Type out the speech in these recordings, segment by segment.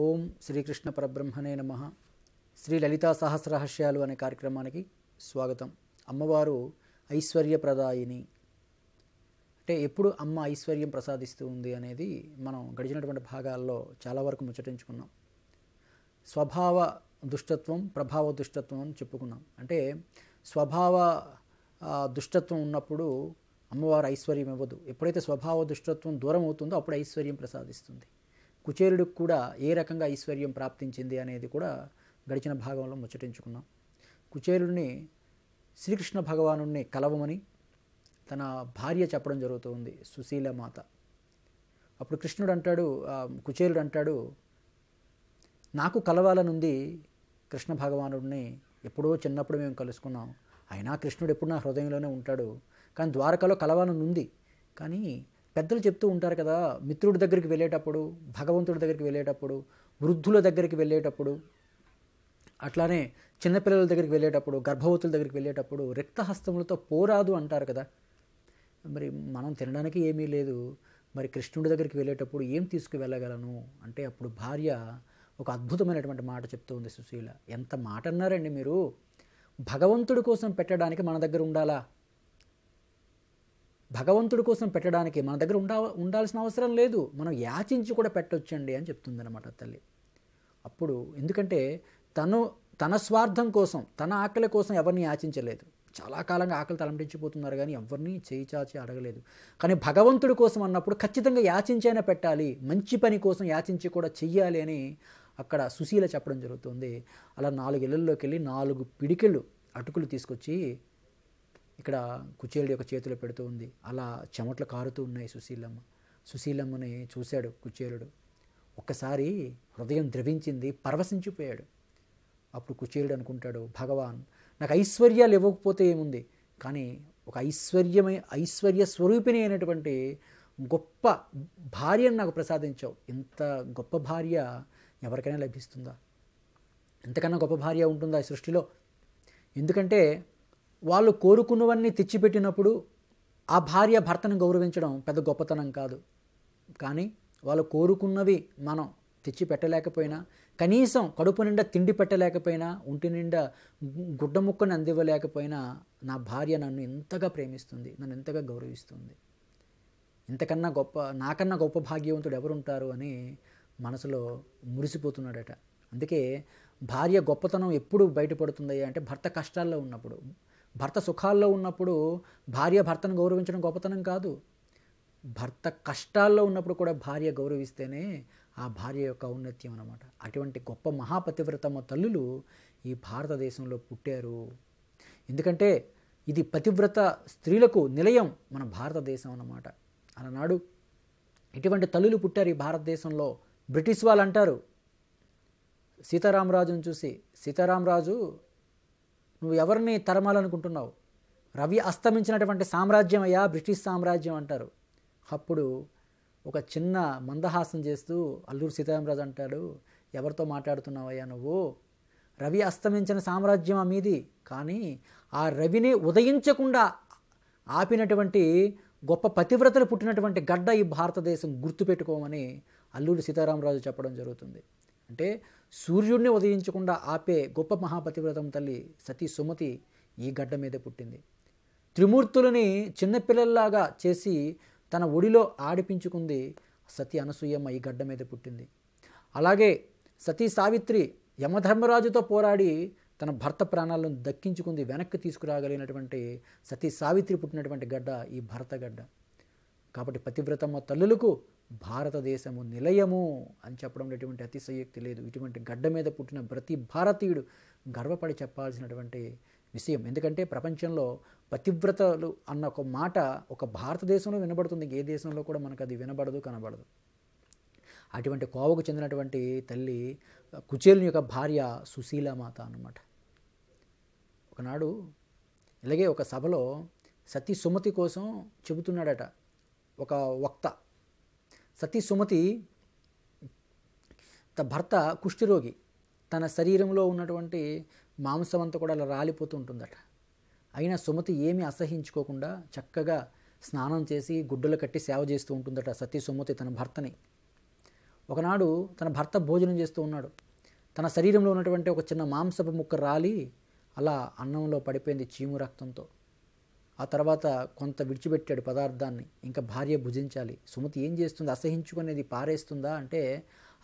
ఓం శ్రీకృష్ణ పరబ్రహ్మణే నమ శ్రీ లలితా సహస్రహస్యాలు అనే కార్యక్రమానికి స్వాగతం అమ్మవారు ఐశ్వర్యప్రదాయిని అంటే ఎప్పుడు అమ్మ ఐశ్వర్యం ప్రసాదిస్తూ ఉంది అనేది మనం గడిచినటువంటి భాగాల్లో చాలా వరకు ముచ్చటించుకున్నాం స్వభావ దుష్టత్వం ప్రభావ దుష్టత్వం అని చెప్పుకున్నాం అంటే స్వభావ దుష్టత్వం ఉన్నప్పుడు అమ్మవారు ఐశ్వర్యం ఇవ్వదు ఎప్పుడైతే స్వభావ దుష్టత్వం దూరం అవుతుందో అప్పుడు ఐశ్వర్యం ప్రసాదిస్తుంది కుచేరుడికి కూడా ఏ రకంగా ఐశ్వర్యం ప్రాప్తించింది అనేది కూడా గడిచిన భాగంలో ముచ్చటించుకున్నాం కుచేరుడిని శ్రీకృష్ణ భగవాను కలవమని తన భార్య చెప్పడం జరుగుతుంది సుశీల మాత అప్పుడు కృష్ణుడు అంటాడు కుచేరుడు అంటాడు నాకు కలవాలనుంది కృష్ణ భగవానుడిని ఎప్పుడో చిన్నప్పుడు మేము కలుసుకున్నాం అయినా కృష్ణుడు ఎప్పుడు నా హృదయంలోనే ఉంటాడు కానీ ద్వారకలో కలవాలనుంది కానీ పెద్దలు చెప్తూ ఉంటారు కదా మిత్రుడి దగ్గరికి వెళ్ళేటప్పుడు భగవంతుడి దగ్గరికి వెళ్ళేటప్పుడు వృద్ధుల దగ్గరికి వెళ్ళేటప్పుడు అట్లానే చిన్నపిల్లల దగ్గరికి వెళ్ళేటప్పుడు గర్భవతుల దగ్గరికి వెళ్ళేటప్పుడు రక్తహస్తములతో పోరాదు అంటారు కదా మరి మనం తినడానికి ఏమీ లేదు మరి కృష్ణుడి దగ్గరికి వెళ్ళేటప్పుడు ఏం తీసుకువెళ్ళగలను అంటే అప్పుడు భార్య ఒక అద్భుతమైనటువంటి మాట చెప్తూ ఉంది సుశీల ఎంత మాట అన్నారండి మీరు భగవంతుడి కోసం పెట్టడానికి మన దగ్గర ఉండాలా భగవంతుడి కోసం పెట్టడానికి మన దగ్గర ఉండా ఉండాల్సిన అవసరం లేదు మనం యాచించి కూడా పెట్టొచ్చండి అని చెప్తుందన్నమాట తల్లి అప్పుడు ఎందుకంటే తను తన స్వార్థం కోసం తన ఆకలి కోసం ఎవరిని యాచించలేదు చాలా కాలంగా ఆకలి తలంపించిపోతున్నారు కానీ ఎవరిని చేయి చాచి అడగలేదు కానీ భగవంతుడి కోసం అన్నప్పుడు ఖచ్చితంగా యాచించైనా పెట్టాలి మంచి పని కోసం యాచించి కూడా చెయ్యాలి అని అక్కడ సుశీల చెప్పడం జరుగుతుంది అలా నాలుగు ఇళ్లలోకి వెళ్ళి నాలుగు పిడికెళ్ళు అటుకులు తీసుకొచ్చి ఇక్కడ కుచేలుడు యొక్క చేతిలో పెడుతూ ఉంది అలా చెమట్లు కారుతూ ఉన్నాయి సుశీలమ్మ సుశీలమ్మని చూశాడు కుచేలుడు ఒక్కసారి హృదయం ద్రవించింది పరవశించిపోయాడు అప్పుడు కుచేలుడు అనుకుంటాడు భగవాన్ నాకు ఐశ్వర్యాలు ఇవ్వకపోతే ఏముంది కానీ ఒక ఐశ్వర్యమై ఐశ్వర్య స్వరూపిణి అయినటువంటి గొప్ప భార్యను నాకు ప్రసాదించావు ఇంత గొప్ప భార్య ఎవరికైనా లభిస్తుందా ఎంతకన్నా గొప్ప భార్య ఉంటుందా ఈ సృష్టిలో ఎందుకంటే వాళ్ళు కోరుకున్నవన్నీ తెచ్చిపెట్టినప్పుడు ఆ భార్య భర్తను గౌరవించడం పెద్ద గొప్పతనం కాదు కానీ వాళ్ళు కోరుకున్నవి మనం తెచ్చి పెట్టలేకపోయినా కనీసం కడుపు నిండా తిండి పెట్టలేకపోయినా ఒంటి నిండా గుడ్డ ముక్కను అందివ్వలేకపోయినా నా భార్య నన్ను ఎంతగా ప్రేమిస్తుంది నన్ను ఎంతగా గౌరవిస్తుంది ఇంతకన్నా గొప్ప నాకన్నా గొప్ప భాగ్యవంతుడు ఎవరుంటారు అని మనసులో మురిసిపోతున్నాడట అందుకే భార్య గొప్పతనం ఎప్పుడు బయటపడుతుంది అంటే భర్త కష్టాల్లో ఉన్నప్పుడు భర్త సుఖాల్లో ఉన్నప్పుడు భార్య భర్తను గౌరవించడం గొప్పతనం కాదు భర్త కష్టాల్లో ఉన్నప్పుడు కూడా భార్య గౌరవిస్తేనే ఆ భార్య యొక్క ఔన్నత్యం అనమాట అటువంటి గొప్ప మహాపతివ్రత తల్లులు ఈ భారతదేశంలో పుట్టారు ఎందుకంటే ఇది పతివ్రత స్త్రీలకు నిలయం మన భారతదేశం అన్నమాట అలనాడు ఇటువంటి తల్లులు పుట్టారు ఈ భారతదేశంలో బ్రిటిష్ వాళ్ళు అంటారు సీతారామరాజును చూసి సీతారామరాజు నువ్వు ఎవరిని తరమాలనుకుంటున్నావు రవి అస్తమించినటువంటి సామ్రాజ్యం అయ్యా బ్రిటిష్ సామ్రాజ్యం అంటారు అప్పుడు ఒక చిన్న మందహాసం చేస్తూ అల్లూరు సీతారామరాజు అంటాడు ఎవరితో మాట్లాడుతున్నావయ్యా నువ్వు రవి అస్తమించిన సామ్రాజ్యం మీది కానీ ఆ రవిని ఉదయించకుండా ఆపినటువంటి గొప్ప పతివ్రతలు పుట్టినటువంటి గడ్డ ఈ భారతదేశం గుర్తుపెట్టుకోమని అల్లూరి సీతారామరాజు చెప్పడం జరుగుతుంది అంటే సూర్యుడిని ఉదయించకుండా ఆపే గొప్ప మహాపతివ్రతం తల్లి సతీ సుమతి ఈ గడ్డ మీదే పుట్టింది త్రిమూర్తులని చిన్నపిల్లల్లాగా చేసి తన ఒడిలో ఆడిపించుకుంది సతీ అనసూయమ్మ ఈ గడ్డ మీద పుట్టింది అలాగే సతీ సావిత్రి యమధర్మరాజుతో పోరాడి తన భర్త ప్రాణాలను దక్కించుకుంది వెనక్కి తీసుకురాగలిగినటువంటి సతీ సావిత్రి పుట్టినటువంటి గడ్డ ఈ భరతగడ్డ కాబట్టి పతివ్రతమ్మ తల్లులకు భారతదేశము నిలయము అని చెప్పడం ఎటువంటి అతిశయోక్తి లేదు ఇటువంటి గడ్డ మీద పుట్టిన ప్రతి భారతీయుడు గర్వపడి చెప్పాల్సినటువంటి విషయం ఎందుకంటే ప్రపంచంలో పతివ్రతలు అన్న ఒక మాట ఒక భారతదేశంలో వినబడుతుంది ఏ దేశంలో కూడా మనకు అది వినబడదు కనబడదు అటువంటి కోవకు చెందినటువంటి తల్లి కుచేలుని యొక్క భార్య సుశీలమాత అనమాట ఒకనాడు ఇలాగే ఒక సభలో సతీ సుమతి కోసం చెబుతున్నాడట ఒక వక్త సతీ సుమతి భర్త కుష్ఠిరోగి తన శరీరంలో ఉన్నటువంటి మాంసం అంతా కూడా అలా రాలిపోతూ ఉంటుందట అయినా సుమతి ఏమి అసహించుకోకుండా చక్కగా స్నానం చేసి గుడ్డలు కట్టి సేవ చేస్తూ ఉంటుందట సతీ సుమతి తన భర్తని ఒకనాడు తన భర్త భోజనం చేస్తూ ఉన్నాడు తన శరీరంలో ఉన్నటువంటి ఒక చిన్న మాంసపు ముక్క రాలి అలా అన్నంలో పడిపోయింది చీము రక్తంతో ఆ తర్వాత కొంత విడిచిపెట్టాడు పదార్థాన్ని ఇంకా భార్య భుజించాలి సుమతి ఏం చేస్తుంది అసహించుకునేది పారేస్తుందా అంటే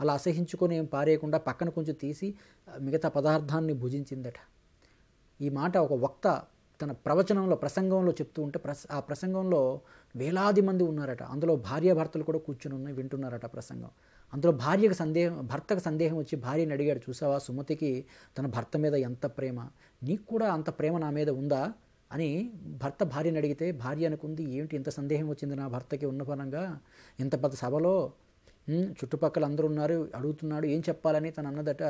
అలా అసహించుకొని ఏం పారేయకుండా పక్కన కొంచెం తీసి మిగతా పదార్థాన్ని భుజించిందట ఈ మాట ఒక వక్త తన ప్రవచనంలో ప్రసంగంలో చెప్తూ ఉంటే ఆ ప్రసంగంలో వేలాది మంది ఉన్నారట అందులో భార్యాభర్తలు కూడా కూర్చుని ఉన్నాయి వింటున్నారట ప్రసంగం అందులో భార్యకు సందేహం భర్తకు సందేహం వచ్చి భార్యని అడిగాడు చూసావా సుమతికి తన భర్త మీద ఎంత ప్రేమ నీకు కూడా అంత ప్రేమ నా మీద ఉందా అని భర్త భార్యని అడిగితే భార్య అనుకుంది ఏమిటి ఇంత సందేహం వచ్చింది నా భర్తకి ఉన్న పరంగా ఇంత పెద్ద సభలో చుట్టుపక్కల అందరూ ఉన్నారు అడుగుతున్నాడు ఏం చెప్పాలని తను అన్నదట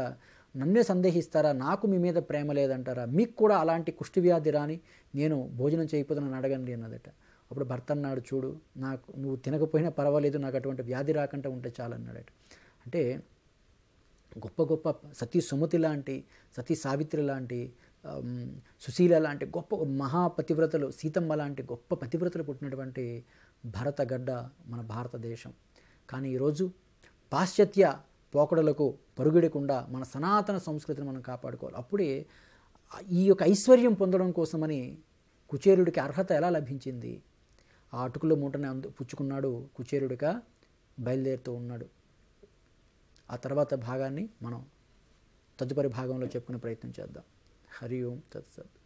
నన్నే సందేహిస్తారా నాకు మీ మీద ప్రేమ లేదంటారా మీకు కూడా అలాంటి వ్యాధి రాని నేను భోజనం నన్ను అడగండి అన్నదట అప్పుడు భర్త అన్నాడు చూడు నాకు నువ్వు తినకపోయినా పర్వాలేదు నాకు అటువంటి వ్యాధి రాకుండా ఉంటే చాలన్నాడట అంటే గొప్ప గొప్ప సతీ సుమతి లాంటి సతీ సావిత్రి లాంటి సుశీల లాంటి గొప్ప మహాపతివ్రతలు సీతమ్మ లాంటి గొప్ప పతివ్రతలు పుట్టినటువంటి భరతగడ్డ మన భారతదేశం కానీ ఈరోజు పాశ్చాత్య పోకడలకు పరుగుడకుండా మన సనాతన సంస్కృతిని మనం కాపాడుకోవాలి అప్పుడే ఈ యొక్క ఐశ్వర్యం పొందడం కోసమని కుచేరుడికి అర్హత ఎలా లభించింది ఆ అటుకుల మూటని అందు పుచ్చుకున్నాడు కుచేరుడిగా బయలుదేరుతూ ఉన్నాడు ఆ తర్వాత భాగాన్ని మనం తదుపరి భాగంలో చెప్పుకునే ప్రయత్నం చేద్దాం హరి ఓం తత్సత్